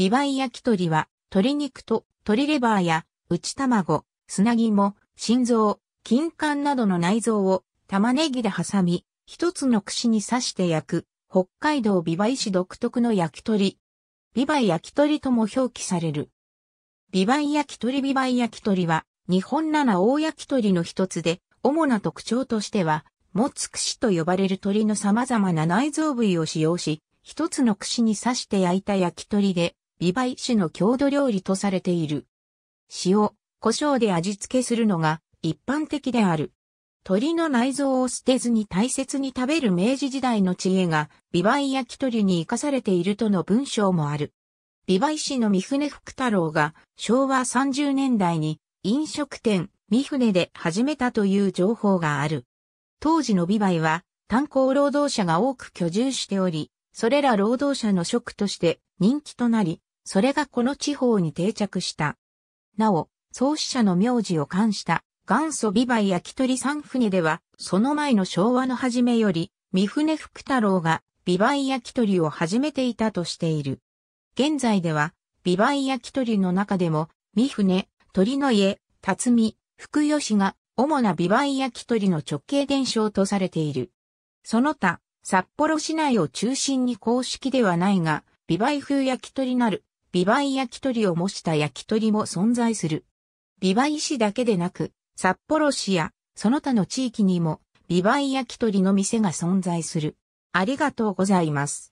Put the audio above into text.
ビバイ焼き鳥は、鶏肉と鶏レバーや、内卵、砂肝、心臓、金管などの内臓を玉ねぎで挟み、一つの串に刺して焼く、北海道ビバイ市独特の焼き鳥。ビバイ焼き鳥とも表記される。ビバイ焼き鳥ビバイ焼き鳥は、日本七大焼き鳥の一つで、主な特徴としては、持つ串と呼ばれる鳥の様々な内臓部位を使用し、一つの串に刺して焼いた焼き鳥で、美梅酒の郷土料理とされている。塩、胡椒で味付けするのが一般的である。鳥の内臓を捨てずに大切に食べる明治時代の知恵が、美梅焼き鳥に生かされているとの文章もある。美梅市の三船福太郎が昭和30年代に飲食店三船で始めたという情報がある。当時の美梅は炭鉱労働者が多く居住しており、それら労働者の食として人気となり、それがこの地方に定着した。なお、創始者の名字を冠した元祖美梅焼き鳥三船では、その前の昭和の初めより、三船福太郎が美梅焼き鳥を始めていたとしている。現在では、美梅焼き鳥の中でも、三船、鳥の家、辰巳、福吉が、主な美梅焼き鳥の直系伝承とされている。その他、札幌市内を中心に公式ではないが、美梅風焼き鳥なるビバイ焼き鳥を模した焼き鳥も存在する。ビバイ市だけでなく、札幌市やその他の地域にもビバイ焼き鳥の店が存在する。ありがとうございます。